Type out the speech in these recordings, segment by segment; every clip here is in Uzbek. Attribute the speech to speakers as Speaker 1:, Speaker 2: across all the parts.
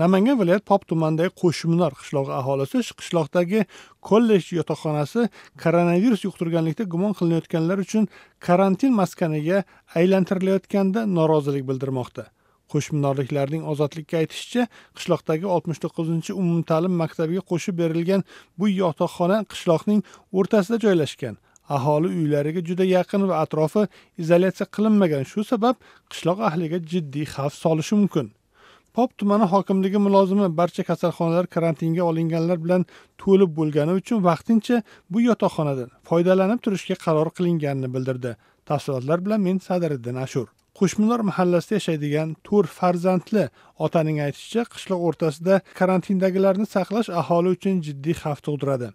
Speaker 1: namangan viloyat pop tumanidagi qo'shminor qishlog'i aholisi qishloqdagi kollej yotoqxonasi koronavirus yuqtirganlikda gumon qilinayotganlar uchun karantin maskaniga aylantirilayotganda norozilik bildirmoqda qo'shminorliklarning ozodlikka aytishicha qishloqdagi oltmish to'qqizinchi umumta'lim maktabiga qo'shib berilgan bu yotoqxona qishloqning o'rtasida joylashgan aholi uylariga juda yaqin va atrofi izolyatsiya qilinmagan shu sabab qishloq ahliga jiddiy xavf solishi mumkin pop tumani hokimligi mulozimi barcha kasalxonalar karantinga olinganlar bilan to'lib bo'lgani uchun vaqtincha bu yotoqxonadan foydalanib turishga qaror qilinganini bildirdi tafsilotlar bilan men sadiriddin ashur qo'shminor mahallasida yashaydigan to'rt farzandli otaning aytishicha qishloq o'rtasida karantindagilarni saqlash aholi uchun jiddiy xavf tug'diradi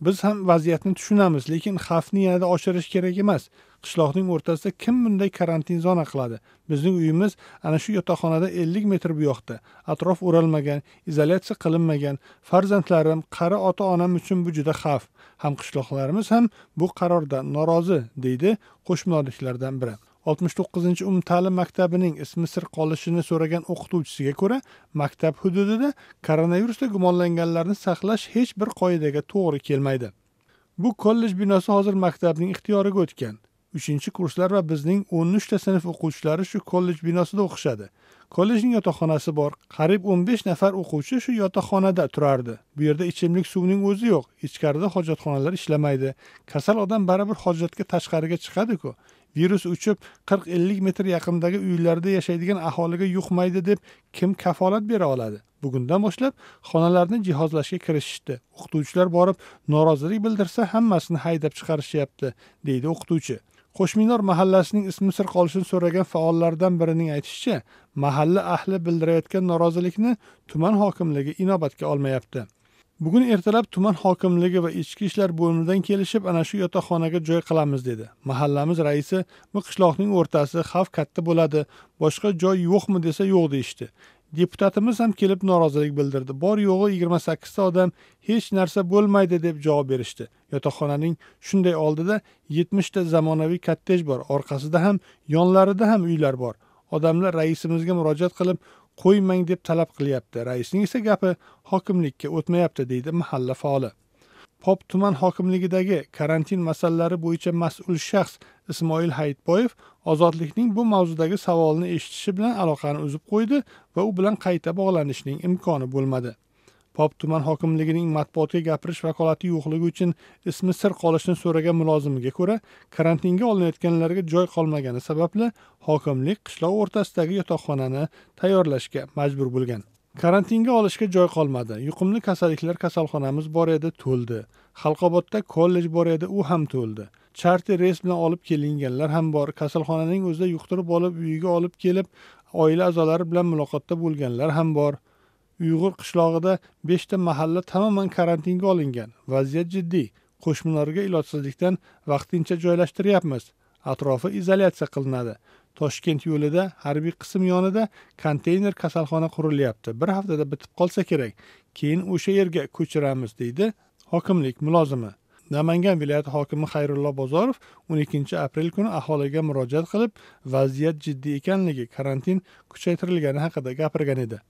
Speaker 1: biz ham vaziyatni tushunamiz lekin xavfni yanada oshirish kerak emas qishloqning o'rtasida kim bunday karantin zona qiladi bizning uyimiz ana shu yotoqxonada ellik metr bu yoqda atrof o'ralmagan izolyatsiya qilinmagan farzandlarim qari ota onam uchun bu juda xavf hamqishloqlarimiz ham bu qarordan norozi deydi qo'shnilardan biri oltmish to'qqizinchi umumta'lim maktabining ismi sir qolishini so'ragan o'qituvchisiga ko'ra maktab hududida koronavirusda gumonlanganlarni saqlash hech bir qoidaga to'g'ri kelmaydi bu kollej binosi hozir maktabning ixtiyoriga o'tgan uchinchi kurslar va bizning o'n uchta sinf o'quvchilari shu kollej binosida o'qishadi kollejning yotoqxonasi bor qariyb o'n besh nafar o'quvchi shu yotoqxonada turardi bu yerda ichimlik suvining o'zi yo'q ichkarida hojatxonalar ishlamaydi kasal odam baribir hojatga tashqariga chiqadiku virus uchib qirq ellik metr yaqindagi uylarda yashaydigan aholiga yuqmaydi deb kim kafolat bera oladi bugundan boshlab xonalarni jihozlashga kirishishdi o'qituvchilar borib norozilik bildirsa hammasini haydab chiqarishyapti deydi o'qituvchi qo'shminor mahallasining ismi sir qolishini so'ragan faollardan birining aytishicha mahalla ahli bildirayotgan norozilikni tuman hokimligi inobatga olmayapti bugun ertalab tuman hokimligi va ichki ishlar bo'limidan kelishib ana shu yotoqxonaga joy qilamiz dedi mahallamiz raisi bu qishloqning o'rtasi xavf katta bo'ladi boshqa joy yo'qmi desa yo'q deyishdi deputatimiz ham kelib norozilik bildirdi bor yo'g'i yigirma sakkizta odam hech narsa bo'lmaydi deb javob berishdi yotoqxonaning shunday oldida yetmishta zamonaviy kottej bor orqasida ham yonlarida ham uylar bor odamlar raisimizga murojaat qilib qo'ymang deb talab qilyapti raisning esa gapi hokimlikka o'tmayapti deydi mahalla faoli pop tuman hokimligidagi karantin masalalari bo'yicha mas'ul shaxs ismoil hayitboyev ozodlikning bu mavzudagi savolini eshitishi bilan aloqani uzib qo'ydi va u bilan qayta bog'lanishning imkoni bo'lmadi pop tuman hokimligining matbuotga gapirish vakolati yo'qligi uchun ismi sir qolishni so'ragan mulozimiga ko'ra karantinga olinayotganlarga joy qolmagani sababli hokimlik qishloq o'rtasidagi yotoqxonani tayyorlashga majbur bo'lgan karantinga olishga joy qolmadi yuqumli kasalliklar kasalxonamiz bor edi to'ldi xalqobodda kollej bor edi u ham to'ldi charter reys bilan olib kelinganlar ham bor kasalxonaning o'zida yuqtirib olib uyiga olib kelib oila a'zolari bilan muloqotda bo'lganlar ham bor uyg'ur qishlog'ida beshta mahalla tamoman karantinga olingan vaziyat jiddiy qo'shnilarga ilojsizlikdan vaqtincha joylashtiryapmiz atrofi izolyatsiya qilinadi toshkent yo'lida harbiy qism yonida konteyner kasalxona qurilyapti bir haftada bitib qolsa kerak keyin o'sha yerga ko'chiramiz deydi hokimlik mulozimi namangan viloyati hokimi xayrullo bozorov 12 aprel kuni aholiga murojaat qilib vaziyat jiddiy ekanligi karantin kuchaytirilgani haqida gapirgan edi